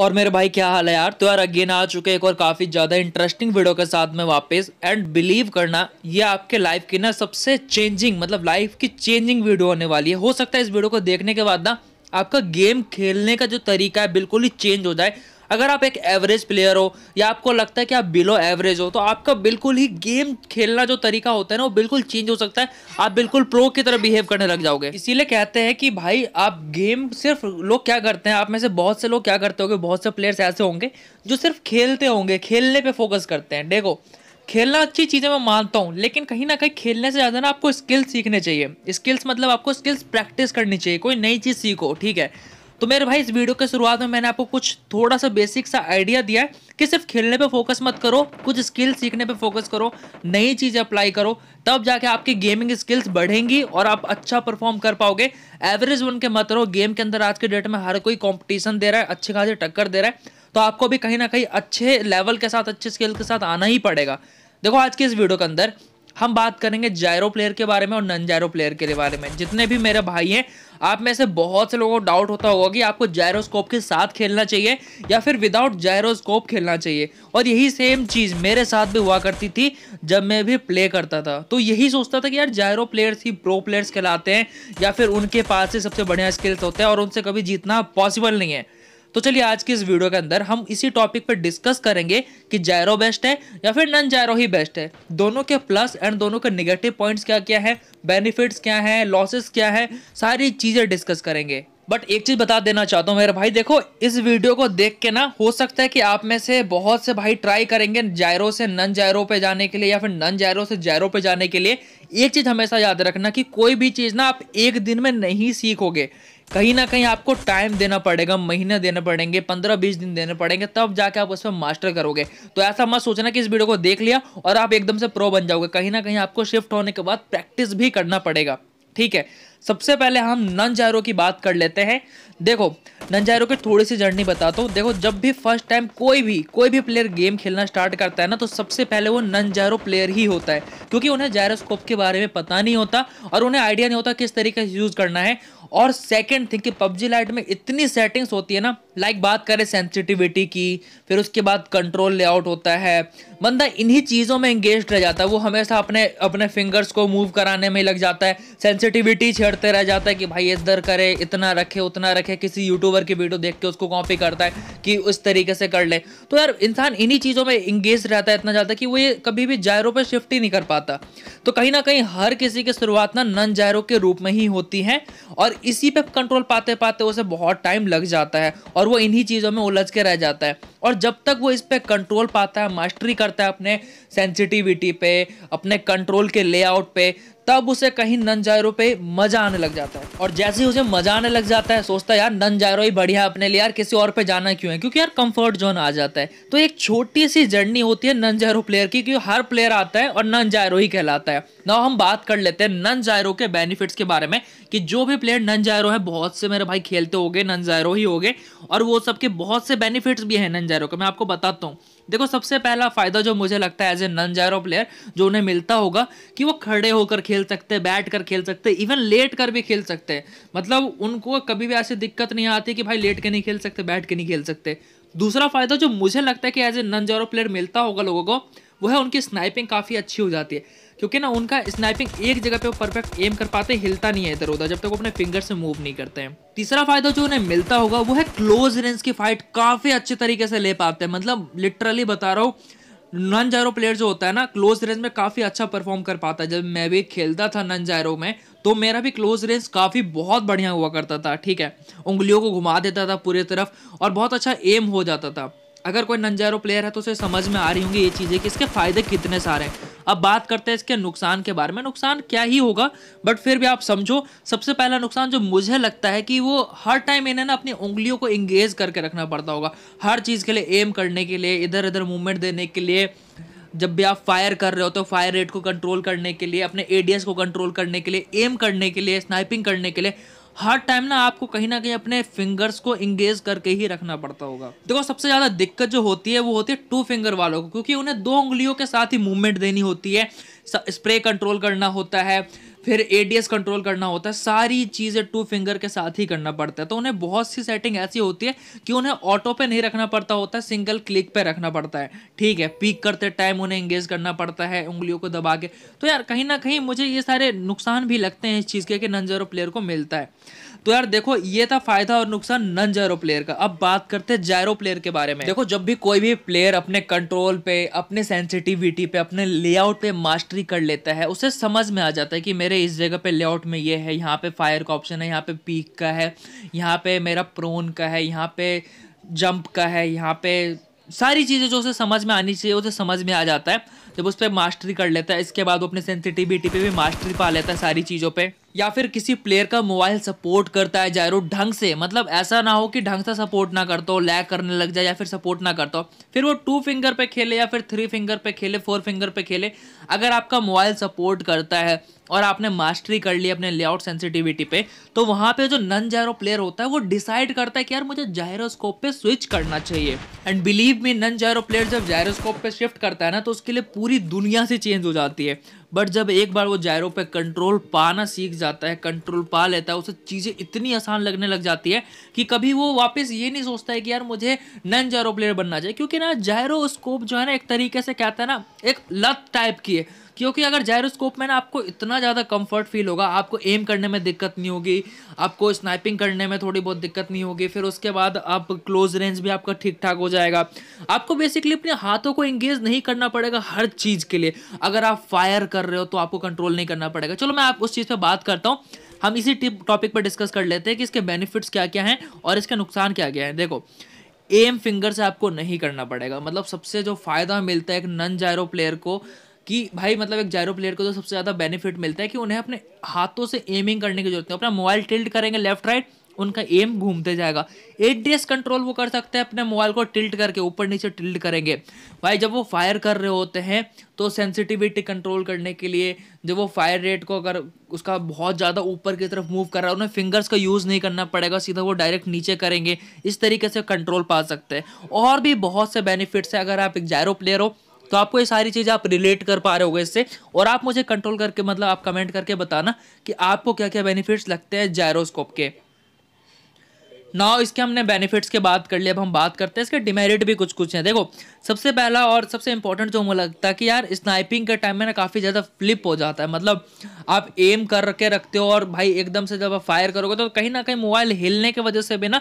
और मेरे भाई क्या हाल है यार तो यार अगेन आ चुके एक और काफ़ी ज़्यादा इंटरेस्टिंग वीडियो के साथ में वापस एंड बिलीव करना ये आपके लाइफ की ना सबसे चेंजिंग मतलब लाइफ की चेंजिंग वीडियो होने वाली है हो सकता है इस वीडियो को देखने के बाद ना आपका गेम खेलने का जो तरीका है बिल्कुल ही चेंज हो जाए अगर आप एक एवरेज प्लेयर हो या आपको लगता है कि आप बिलो एवरेज हो तो आपका बिल्कुल ही गेम खेलना जो तरीका होता है ना वो बिल्कुल चेंज हो सकता है आप बिल्कुल प्रो की तरह बिहेव करने लग जाओगे इसीलिए कहते हैं कि भाई आप गेम सिर्फ लोग क्या करते हैं आप में से बहुत से लोग क्या करते होंगे बहुत से प्लेयर्स ऐसे होंगे जो सिर्फ खेलते होंगे खेलने पर फोकस करते हैं देखो खेलना अच्छी चीज़ें मैं मानता हूँ लेकिन कहीं ना कहीं खेलने से ज़्यादा ना आपको स्किल्स सीखने चाहिए स्किल्स मतलब आपको स्किल्स प्रैक्टिस करनी चाहिए कोई नई चीज़ सीखो ठीक है तो मेरे भाई इस वीडियो के शुरुआत में मैंने आपको कुछ थोड़ा सा बेसिक सा आइडिया दिया है कि सिर्फ खेलने पे फोकस मत करो कुछ स्किल सीखने पे फोकस करो नई चीज़ें अप्लाई करो तब जाके आपकी गेमिंग स्किल्स बढ़ेंगी और आप अच्छा परफॉर्म कर पाओगे एवरेज बन के मत रहो गेम के अंदर आज के डेट में हर कोई कॉम्पिटिशन दे रहा है अच्छे खासे टक्कर दे रहा है तो आपको भी कहीं ना कहीं अच्छे लेवल के साथ अच्छे स्किल के साथ आना ही पड़ेगा देखो आज के इस वीडियो के अंदर हम बात करेंगे जायरो प्लेयर के बारे में और नन जायरो प्लेयर के बारे में जितने भी मेरे भाई हैं आप में से बहुत से लोगों को डाउट होता होगा कि आपको जायरोस्कोप के साथ खेलना चाहिए या फिर विदाउट जायरोस्कोप खेलना चाहिए और यही सेम चीज़ मेरे साथ भी हुआ करती थी जब मैं भी प्ले करता था तो यही सोचता था कि यार जायरो प्लेयर्स ही प्रो प्लेयर्स कहलाते हैं या फिर उनके पास से सबसे बढ़िया स्किल्स होते हैं और उनसे कभी जीतना पॉसिबल नहीं है तो चलिए आज की इस वीडियो के अंदर हम इसी टॉपिक पर डिस्कस करेंगे कि जायरो बेस्ट है या फिर नॉन जायरो ही बेस्ट है दोनों के प्लस एंड दोनों के निगेटिव पॉइंट्स क्या क्या है बेनिफिट्स क्या है लॉसेस क्या है सारी चीज़ें डिस्कस करेंगे बट एक चीज़ बता देना चाहता हूँ मेरे भाई देखो इस वीडियो को देख के ना हो सकता है कि आप में से बहुत से भाई ट्राई करेंगे जायरो से नन जायरो पे जाने के लिए या फिर नन जायरो से जायरो पे जाने के लिए एक चीज़ हमेशा याद रखना कि कोई भी चीज़ ना आप एक दिन में नहीं सीखोगे कहीं ना कहीं आपको टाइम देना पड़ेगा महीने देने पड़ेंगे पंद्रह बीस दिन देने पड़ेंगे तब जाके आप उसमें मास्टर करोगे तो ऐसा मत सोचना कि इस वीडियो को देख लिया और आप एकदम से प्रो बन जाओगे कहीं ना कहीं आपको शिफ्ट होने के बाद प्रैक्टिस भी करना पड़ेगा ठीक है सबसे पहले हम नन जायरो की बात कर लेते हैं देखो नन जायरो की थोड़ी सी जर्नी बताता हूँ देखो जब भी फर्स्ट टाइम कोई भी कोई भी प्लेयर गेम खेलना स्टार्ट करता है ना तो सबसे पहले वो नन जायरो प्लेयर ही होता है क्योंकि उन्हें जायरोस्कोप के बारे में पता नहीं होता और उन्हें आइडिया नहीं होता किस तरीके से यूज़ करना है और सेकेंड थिंग कि पबजी लाइट में इतनी सेटिंग्स होती है ना लाइक बात करें सेंसिटिविटी की फिर उसके बाद कंट्रोल लेआउट होता है बंदा इन्हीं चीज़ों में इंगेज रह जाता है वो हमेशा अपने अपने फिंगर्स को मूव कराने में लग जाता है सेंसिटिविटी छेड़ते रह जाता है कि भाई इधर करे इतना रखे उतना रखे किसी यूट्यूबर की वीडियो देख के उसको कॉपी करता है कि उस तरीके से कर ले तो यार इंसान इन्हीं चीज़ों में इंगेज रहता है इतना ज़्यादा कि वो ये कभी भी जायरो पर शिफ्ट ही नहीं कर पाता तो कहीं ना कहीं हर किसी की शुरुआत ना नन जायरो के रूप में ही होती है और इसी पर कंट्रोल पाते पाते उसे बहुत टाइम लग जाता है और और वो इन्हीं चीज़ों में उलझ के रह जाता है और जब तक वो इस पर कंट्रोल पाता है मास्टरी करता है अपने सेंसिटिविटी पे अपने कंट्रोल के लेआउट पे तब उसे कहीं नन जायरों पे मज़ा आने लग जाता है और जैसे ही उसे मजा आने लग जाता है सोचता है यार नन जायरो ही बढ़िया अपने लिए यार किसी और पे जाना क्यों है क्योंकि यार कंफर्ट जोन आ जाता है तो एक छोटी सी जर्नी होती है नन जायरो प्लेयर की क्योंकि हर प्लेयर आता है और नन जायरो ही कहलाता है ना हम बात कर लेते हैं नन जायरो के बेनिफिट्स के बारे में कि जो भी प्लेयर नन जायरो है बहुत से मेरे भाई खेलते हो गए नन जायरो ही हो और वो सबके बहुत से बेनिफिट्स भी हैं नन जायरो के मैं आपको बताता हूँ देखो सबसे पहला फ़ायदा जो मुझे लगता है as a non gyro player जो उन्हें मिलता होगा कि वो खड़े होकर खेल सकते हैं बैठ कर खेल सकते हैं इवन लेट कर भी खेल सकते सकते मतलब उनको कभी भी ऐसी दिक्कत नहीं आती कि भाई लेट के नहीं खेल सकते बैठ के नहीं खेल सकते दूसरा फ़ायदा जो मुझे लगता है कि as a non gyro player मिलता होगा लोगों को वो है उनकी स्नाइपिंग काफ़ी अच्छी हो जाती है क्योंकि ना उनका स्नाइपिंग एक जगह पे वो परफेक्ट एम कर पाते हिलता नहीं है इधर उधर जब तक वो अपने फिंगर से मूव नहीं करते हैं तीसरा फायदा जो उन्हें मिलता होगा वो है क्लोज रेंज की फाइट काफ़ी अच्छे तरीके से ले पाते हैं मतलब लिटरली बता रहा हूँ नंजायरो प्लेयर जो होता है ना क्लोज रेंज में काफ़ी अच्छा परफॉर्म कर पाता है जब मैं भी खेलता था नंजायरो में तो मेरा भी क्लोज रेंज काफ़ी बहुत बढ़िया हुआ करता था ठीक है उंगलियों को घुमा देता था पूरी तरफ और बहुत अच्छा एम हो जाता था अगर कोई नंजारो प्लेयर है तो उसे समझ में आ रही होंगी ये चीज़ें कि इसके फ़ायदे कितने सारे हैं अब बात करते हैं इसके नुकसान के बारे में नुकसान क्या ही होगा बट फिर भी आप समझो सबसे पहला नुकसान जो मुझे लगता है कि वो हर टाइम इन्हें ना अपनी उंगलियों को इंगेज करके रखना पड़ता होगा हर चीज़ के लिए एम करने के लिए इधर इधर मूवमेंट देने के लिए जब भी आप फायर कर रहे हो तो फायर रेट को कंट्रोल करने के लिए अपने एडीएस को कंट्रोल करने के लिए एम करने के लिए स्नाइपिंग करने के लिए हर टाइम ना आपको कहीं ना कहीं अपने फिंगर्स को इंगेज करके ही रखना पड़ता होगा देखो सबसे ज़्यादा दिक्कत जो होती है वो होती है टू फिंगर वालों को क्योंकि उन्हें दो उंगलियों के साथ ही मूवमेंट देनी होती है स्प्रे कंट्रोल करना होता है फिर ए कंट्रोल करना होता है सारी चीज़ें टू फिंगर के साथ ही करना पड़ता है तो उन्हें बहुत सी सेटिंग ऐसी होती है कि उन्हें ऑटो पे नहीं रखना पड़ता होता है सिंगल क्लिक पे रखना पड़ता है ठीक है पीक करते टाइम उन्हें इंगेज करना पड़ता है उंगलियों को दबा के तो यार कहीं ना कहीं मुझे ये सारे नुकसान भी लगते हैं इस चीज़ के कि नन जीरो प्लेयर को मिलता है तो यार देखो ये था फायदा और नुकसान नन जायरो प्लेयर का अब बात करते हैं जायरो प्लेयर के बारे में देखो जब भी कोई भी प्लेयर अपने कंट्रोल पे अपने सेंसिटिविटी पे अपने लेआउट पे मास्टरी कर लेता है उसे समझ में आ जाता है कि मेरे इस जगह पे लेआउट में ये है यहाँ पे फायर का ऑप्शन है यहाँ पे पीक का है यहाँ पे मेरा प्रोन का है यहाँ पे जंप का है यहाँ पे सारी चीज़ें जो उसे समझ में आनी चाहिए उसे समझ में आ जाता है जब उस पर मास्टरी कर लेता है इसके बाद वो अपने सेंसिटिविटी पे भी मास्टरी पा लेता है सारी चीज़ों पर या फिर किसी प्लेयर का मोबाइल सपोर्ट करता है जायरो ढंग से मतलब ऐसा ना हो कि ढंग से सपोर्ट ना करता हो लैग करने लग जाए या फिर सपोर्ट ना करता हो फिर वो टू फिंगर पे खेले या फिर थ्री फिंगर पे खेले फोर फिंगर पे खेले अगर आपका मोबाइल सपोर्ट करता है और आपने मास्टरी कर ली अपने लेआउट सेंसिटिविटी पे तो वहाँ पे जो नन जायरो प्लेयर होता है वो डिसाइड करता है कि यार मुझे जायरोस्कोप पे स्विच करना चाहिए and believe me non gyro player जब जायरोस्कोप पे शिफ्ट करता है ना तो उसके लिए पूरी दुनिया से चेंज हो जाती है बट जब एक बार वो जायरो पे कंट्रोल पाना सीख जाता है कंट्रोल पा लेता है उसे चीज़ें इतनी आसान लगने लग जाती है कि कभी वो वापस ये नहीं सोचता है कि यार मुझे नन जायरो प्लेयर बनना चाहिए क्योंकि ना जायरो स्कोप जो है ना एक तरीके से कहता है ना एक लत टाइप की है क्योंकि अगर जायरोस्कोप में ना आपको इतना ज़्यादा कंफर्ट फील होगा आपको एम करने में दिक्कत नहीं होगी आपको स्नाइपिंग करने में थोड़ी बहुत दिक्कत नहीं होगी फिर उसके बाद आप क्लोज रेंज भी आपका ठीक ठाक हो जाएगा आपको बेसिकली अपने हाथों को इंगेज नहीं करना पड़ेगा हर चीज़ के लिए अगर आप फायर कर रहे हो तो आपको कंट्रोल नहीं करना पड़ेगा चलो मैं आप उस चीज़ पर बात करता हूँ हम इसी टिप टॉपिक पर डिस्कस कर लेते हैं कि इसके बेनिफिट्स क्या क्या हैं और इसके नुकसान क्या क्या हैं देखो एम फिंगर से आपको नहीं करना पड़ेगा मतलब सबसे जो फ़ायदा मिलता है एक नन जायरो प्लेयर को कि भाई मतलब एक जायरो प्लेयर को तो सबसे ज़्यादा बेनिफिट मिलता है कि उन्हें अपने हाथों से एमिंग करने की जरूरत है अपना मोबाइल टिल्ट करेंगे लेफ्ट राइट उनका एम घूमते जाएगा एट डेज कंट्रोल वो कर सकते हैं अपने मोबाइल को टिल्ट करके ऊपर नीचे टिल्ट करेंगे भाई जब वो फायर कर रहे होते हैं तो सेंसिटिविटी कंट्रोल करने के लिए जब वो फायर रेट को अगर उसका बहुत ज़्यादा ऊपर की तरफ मूव कर रहा है उन्हें फिंगर्स का यूज़ नहीं करना पड़ेगा सीधा वो डायरेक्ट नीचे करेंगे इस तरीके से कंट्रोल पा सकते हैं और भी बहुत से बेनिफिट्स हैं अगर आप एक जायरो प्लेयर हो तो आपको ये सारी चीज़ें आप रिलेट कर पा रहे हो इससे और आप मुझे कंट्रोल करके मतलब आप कमेंट करके बताना कि आपको क्या क्या बेनिफिट्स लगते हैं जायरोस्कोप के नाउ इसके हमने बेनिफिट्स के बात कर लिया अब हम बात करते हैं इसके डिमेरिट भी कुछ कुछ हैं देखो सबसे पहला और सबसे इम्पोर्टेंट जो मुझे लगता है कि यार स्नाइपिंग के टाइम में ना काफ़ी ज़्यादा फ्लिप हो जाता है मतलब आप एम करके रखते हो और भाई एकदम से जब आप फायर करोगे तो कहीं ना कहीं मोबाइल हिलने की वजह से भी ना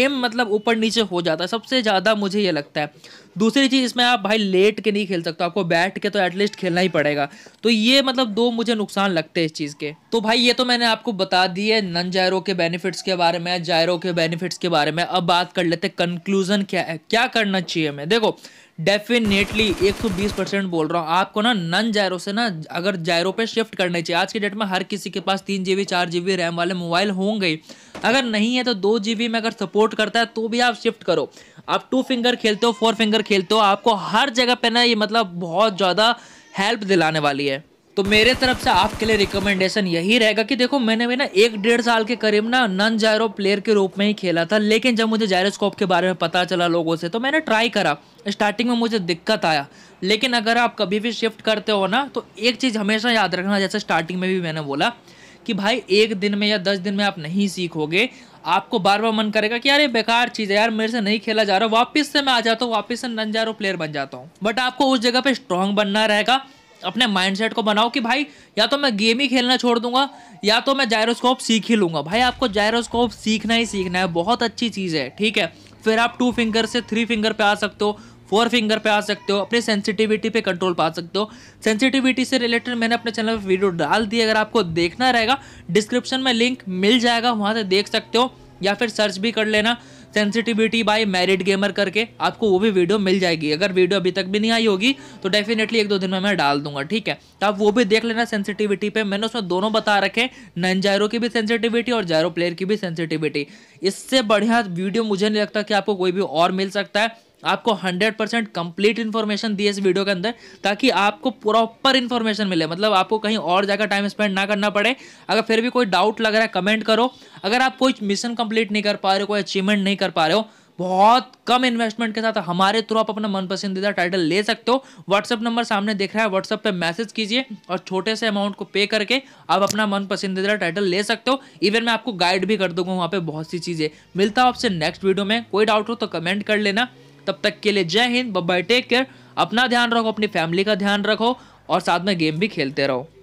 एम मतलब ऊपर नीचे हो जाता है सबसे ज़्यादा मुझे ये लगता है दूसरी चीज़ इसमें आप भाई लेट के नहीं खेल सकते आपको बैठ के तो एटलीस्ट खेलना ही पड़ेगा तो ये मतलब दो मुझे नुकसान लगते हैं इस चीज़ के तो भाई ये तो मैंने आपको बता दी है नन जायरो के बेनिफिट्स के बारे में जायरो के बेनिफिट्स के बारे में अब बात कर लेते कंक्लूजन क्या है क्या करना चाहिए हमें देखो डेफिनेटली 120 परसेंट बोल रहा हूँ आपको ना नन जायरो से ना अगर जायरो पे शिफ्ट करने चाहिए आज के डेट में हर किसी के पास तीन जी बी चार जी बी रैम वाले मोबाइल होंगे अगर नहीं है तो दो जी बी में अगर सपोर्ट करता है तो भी आप शिफ्ट करो आप टू फिंगर खेलते हो फोर फिंगर खेलते हो आपको हर जगह पे ना ये मतलब बहुत ज़्यादा हेल्प दिलाने वाली है तो मेरे तरफ से आपके लिए रिकमेंडेशन यही रहेगा कि देखो मैंने भी ना एक डेढ़ साल के करीब ना नन जायरो प्लेयर के रूप में ही खेला था लेकिन जब मुझे जायरोस्कोप के बारे में पता चला लोगों से तो मैंने ट्राई करा स्टार्टिंग में मुझे दिक्कत आया लेकिन अगर आप कभी भी शिफ्ट करते हो ना तो एक चीज़ हमेशा याद रखना जैसे स्टार्टिंग में भी मैंने बोला कि भाई एक दिन में या दस दिन में आप नहीं सीखोगे आपको बार बार मन करेगा कि यार ये बेकार चीज़ है यार मेरे से नहीं खेला जा रहा वापस से मैं आ जाता हूँ वापस से नन नंजारो प्लेयर बन जाता हूँ बट आपको उस जगह पर स्ट्रॉन्ग बनना रहेगा अपने माइंडसेट को बनाओ कि भाई या तो मैं गेम ही खेलना छोड़ दूंगा या तो मैं जायरोस्कोप सीख ही लूँगा भाई आपको जायरोस्कोप सीखना ही सीखना है बहुत अच्छी चीज़ है ठीक है फिर आप टू फिंगर से थ्री फिंगर पे आ सकते हो फोर फिंगर पे आ सकते हो अपने सेंसिटिविटी पे कंट्रोल पा सकते हो सेंसिटिविटी से रिलेटेड मैंने अपने चैनल पे वीडियो डाल दी अगर आपको देखना रहेगा डिस्क्रिप्शन में लिंक मिल जाएगा वहाँ से देख सकते हो या फिर सर्च भी कर लेना सेंसिटिविटी बाय मैरिड गेमर करके आपको वो भी वीडियो मिल जाएगी अगर वीडियो अभी तक भी नहीं आई होगी तो डेफिनेटली एक दो दिन में मैं डाल दूंगा ठीक है तो आप वो भी देख लेना सेंसिटिविटी पे मैंने उसमें दोनों बता रखे नन जायरो की भी सेंसिटिविटी और जायरो प्लेयर की भी सेंसिटिविटी इससे बढ़िया वीडियो मुझे नहीं लगता कि आपको कोई भी और मिल सकता है आपको 100 परसेंट कंप्लीट इन्फॉर्मेशन दी इस वीडियो के अंदर ताकि आपको प्रॉपर इन्फॉर्मेशन मिले मतलब आपको कहीं और जाकर टाइम स्पेंड ना करना पड़े अगर फिर भी कोई डाउट लग रहा है कमेंट करो अगर आप कोई मिशन कंप्लीट नहीं कर पा रहे हो कोई अचीवमेंट नहीं कर पा रहे हो बहुत कम इन्वेस्टमेंट के साथ हमारे थ्रू आप अपना मन पसंदीदा टाइटल ले सकते हो व्हाट्सअप नंबर सामने देख रहा है व्हाट्सअप पे मैसेज कीजिए और छोटे से अमाउंट को पे करके आप अपना मन पसंदीदा टाइटल ले सकते हो इवन मैं आपको गाइड भी कर दूंगा वहाँ पे बहुत सी चीज़ें मिलता हूँ आपसे नेक्स्ट वीडियो में कोई डाउट हो तो कमेंट कर लेना तब तक के लिए जय हिंद बब्बाई टेक केयर अपना ध्यान रखो अपनी फैमिली का ध्यान रखो और साथ में गेम भी खेलते रहो